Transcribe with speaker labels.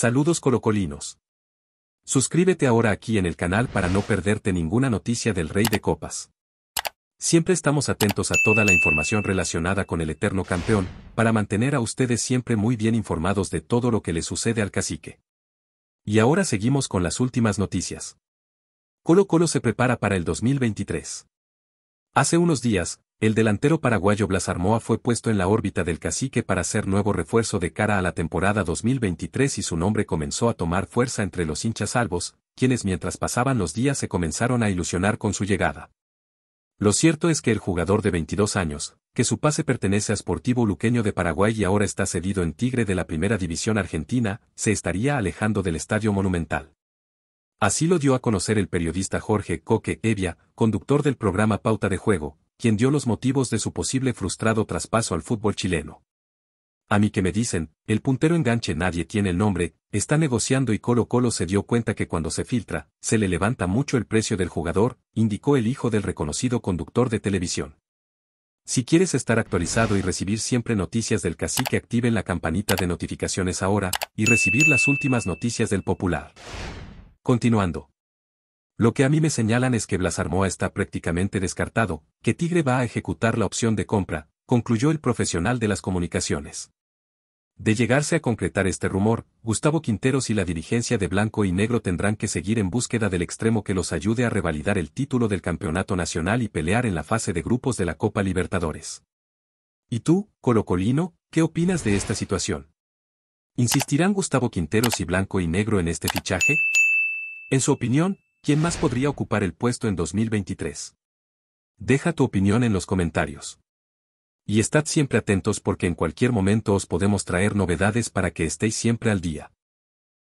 Speaker 1: Saludos colocolinos. Suscríbete ahora aquí en el canal para no perderte ninguna noticia del Rey de Copas. Siempre estamos atentos a toda la información relacionada con el eterno campeón, para mantener a ustedes siempre muy bien informados de todo lo que le sucede al cacique. Y ahora seguimos con las últimas noticias. Colo Colo se prepara para el 2023. Hace unos días, el delantero paraguayo Blas Armoa fue puesto en la órbita del cacique para hacer nuevo refuerzo de cara a la temporada 2023 y su nombre comenzó a tomar fuerza entre los hinchas salvos, quienes mientras pasaban los días se comenzaron a ilusionar con su llegada. Lo cierto es que el jugador de 22 años, que su pase pertenece a Sportivo Luqueño de Paraguay y ahora está cedido en Tigre de la Primera División Argentina, se estaría alejando del Estadio Monumental. Así lo dio a conocer el periodista Jorge Coque Evia, conductor del programa Pauta de Juego, quien dio los motivos de su posible frustrado traspaso al fútbol chileno. A mí que me dicen, el puntero enganche nadie tiene el nombre, está negociando y Colo Colo se dio cuenta que cuando se filtra, se le levanta mucho el precio del jugador, indicó el hijo del reconocido conductor de televisión. Si quieres estar actualizado y recibir siempre noticias del cacique activen la campanita de notificaciones ahora, y recibir las últimas noticias del popular. Continuando. Lo que a mí me señalan es que Blas está prácticamente descartado, que Tigre va a ejecutar la opción de compra, concluyó el profesional de las comunicaciones. De llegarse a concretar este rumor, Gustavo Quinteros y la dirigencia de Blanco y Negro tendrán que seguir en búsqueda del extremo que los ayude a revalidar el título del Campeonato Nacional y pelear en la fase de grupos de la Copa Libertadores. ¿Y tú, Colocolino, qué opinas de esta situación? ¿Insistirán Gustavo Quinteros y Blanco y Negro en este fichaje? En su opinión, ¿Quién más podría ocupar el puesto en 2023? Deja tu opinión en los comentarios. Y estad siempre atentos porque en cualquier momento os podemos traer novedades para que estéis siempre al día.